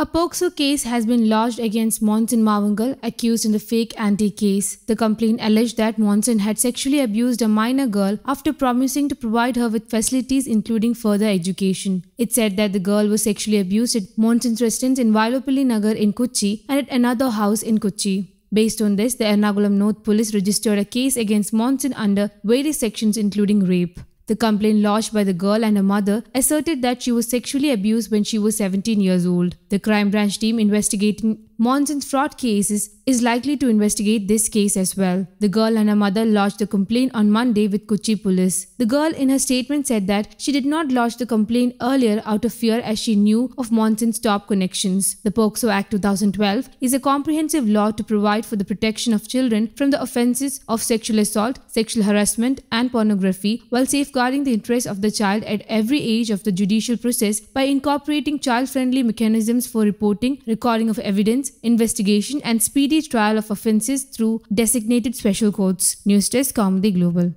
A POXO case has been lodged against Monson Mavangal, accused in the fake anti case. The complaint alleged that Monson had sexually abused a minor girl after promising to provide her with facilities including further education. It said that the girl was sexually abused at Monson's residence in Vailopilli Nagar in Kochi and at another house in Kochi. Based on this, the Ernakulam North Police registered a case against Monson under various sections including rape. The complaint lodged by the girl and her mother asserted that she was sexually abused when she was 17 years old. The crime branch team investigating Monson's fraud cases is likely to investigate this case as well. The girl and her mother lodged a complaint on Monday with Kochi police. The girl in her statement said that she did not lodge the complaint earlier out of fear as she knew of Monson's top connections. The Pokso Act 2012 is a comprehensive law to provide for the protection of children from the offences of sexual assault, sexual harassment and pornography while safeguarding the interests of the child at every age of the judicial process by incorporating child-friendly mechanisms for reporting, recording of evidence, investigation, and speedy trial of offences through designated special courts. News Desk Comedy Global.